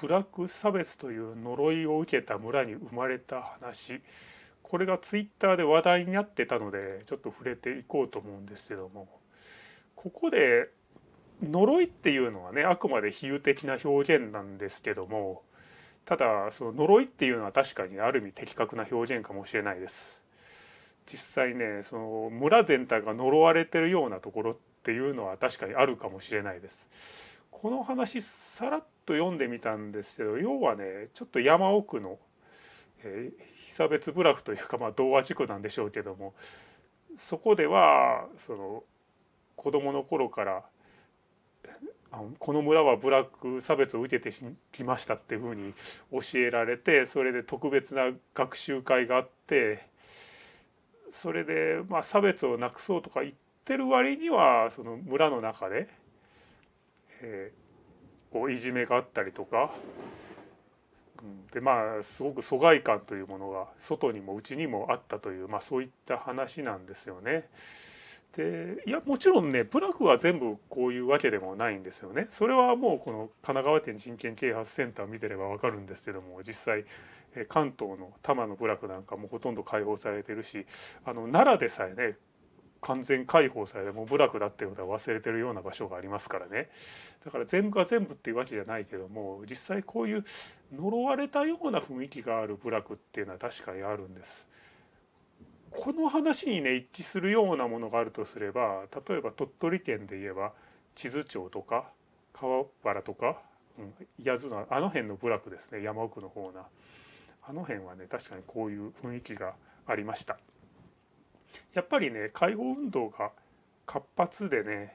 部落差別という呪いを受けた村に生まれた話これがツイッターで話題になってたのでちょっと触れていこうと思うんですけどもここで呪いっていうのはねあくまで比喩的な表現なんですけどもただその呪いっていうのは確かにある意味的確な表現かもしれないです。実際ねその村全体が呪われてるようなところっていうのは確かにあるかもしれないです。この話さらっと読んでみたんですけど要はねちょっと山奥の、えー、被差別部落というか、まあ、童話事故なんでしょうけどもそこではその子供の頃からこの村は部落差別を受けてきましたっていうふうに教えられてそれで特別な学習会があってそれでまあ差別をなくそうとか言ってる割にはその村の中でいじめがあったりとか、うん、でまあすごく疎外感というものが外にも内にもあったという、まあ、そういった話なんですよね。でいやもちろんね部落は全部こういうわけでもないんですよね。それはもうこの神奈川県人権啓発センターを見てればわかるんですけども実際関東の多摩の部落なんかもほとんど解放されてるしあの奈良でさえね完全解放されてもう部落だってことは忘れてるような場所がありますからねだから全部が全部っていうわけじゃないけども実際こういう呪われたような雰囲気がある部落っていうのは確かにあるんです。この話にね一致するようなものがあるとすれば例えば鳥取県で言えば智頭町とか川原とか、うん、八頭のあの辺の部落ですね山奥の方なあの辺はね確かにこういう雰囲気がありました。やっぱりね解放運動が活発でね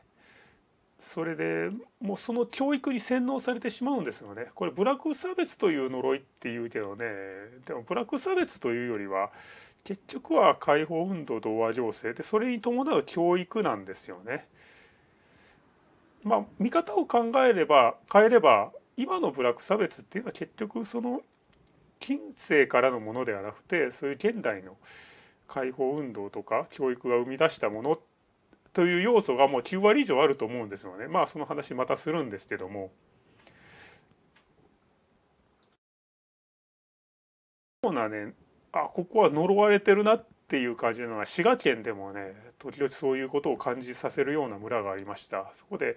それでもうその教育に洗脳されてしまうんですよねこれブラック差別という呪いっていうけどねでもブラック差別というよりは結局は解放運動同和情勢でそれに伴う教育なんですよね。まあ、見方を考えれば変えれば今のブラック差別っていうのは結局その近世からのものではなくてそういう現代の解放運動とか教育が生み出したものという要素がもう9割以上あると思うんですよね。まあその話またするんですけども。そうなねあここは呪われてるなっていう感じのは滋賀県でもね時々そういうことを感じさせるような村がありましたそこで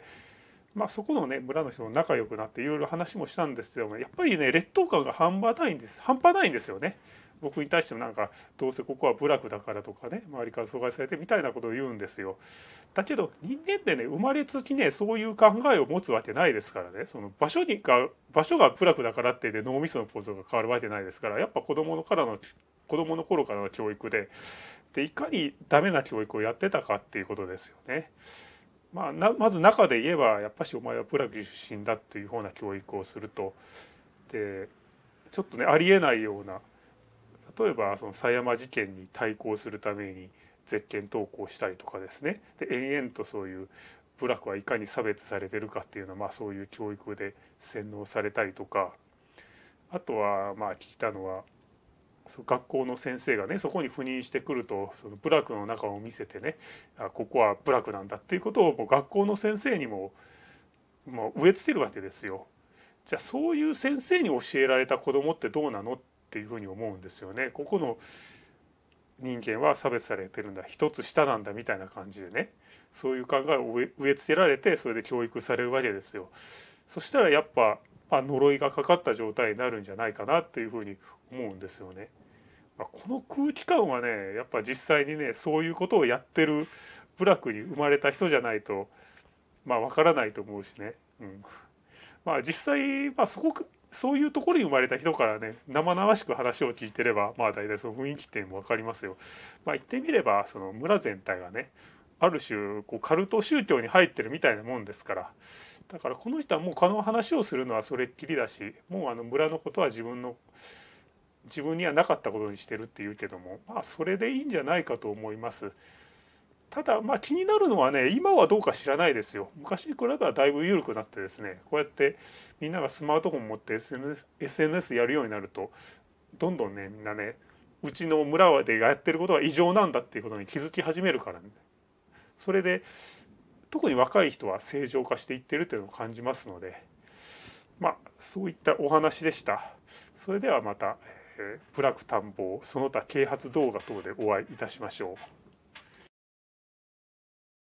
まあそこのね村の人も仲良くなっていろいろ話もしたんですけどもやっぱりね劣等感が半端ないんです半端ないんですよね僕に対してもなんかどうせここは部落だからとかね周りから阻害されてみたいなことを言うんですよ。だけど人間ってね生まれつきねそういう考えを持つわけないですからねその場所にが場所が部落だからってで脳みその構造が変わるわけないですからやっぱ子供のからの子供の頃からの教育ででいかにダメな教育をやってたかっていうことですよね。まあ、まず中で言えばやっぱしお前はプラグ出身だっていうような教育をするとでちょっとねありえないような例えばその狭山事件に対抗するために絶見投稿したりとかですねで延々とそういう部落はいかに差別されてるかっていうのは、まあ、そういう教育で洗脳されたりとかあとはまあ聞いたのはそ学校の先生がねそこに赴任してくるとその部落の中を見せてねあここは部落なんだっていうことをもう学校の先生にももう植えつけるわけですよ。じゃあそういう先生に教えられた子供ってどうなのっっていうふうに思うんですよね。ここの人間は差別されてるんだ一つ下なんだみたいな感じでねそういう考えを植え付けられてそれで教育されるわけですよ。そしたらやっぱ、まあ、呪いがかかった状態になるんじゃないかなっていうふうに思うんですよね。まあ、この空気感はねやっぱ実際にねそういうことをやってる部落に生まれた人じゃないとまあ分からないと思うしね。うんまあ、実際、まあ、そこそういうところに生まれた人からね生々しく話を聞いてればまあ大体その雰囲気っても分かりますよ。まあ、言ってみればその村全体がねある種こうカルト宗教に入ってるみたいなもんですからだからこの人はもうこの話をするのはそれっきりだしもうあの村のことは自分の自分にはなかったことにしてるっていうけどもまあそれでいいんじゃないかと思います。ただまあ気になるのはね今はどうか知らないですよ昔に比べたらだいぶ緩くなってですねこうやってみんながスマートフォン持って SNS, SNS やるようになるとどんどんねみんなねうちの村でやってることは異常なんだっていうことに気づき始めるから、ね、それで特に若い人は正常化していってるというのを感じますのでまあそういったお話でしたそれではまた、えー、ブラック探訪その他啓発動画等でお会いいたしましょう。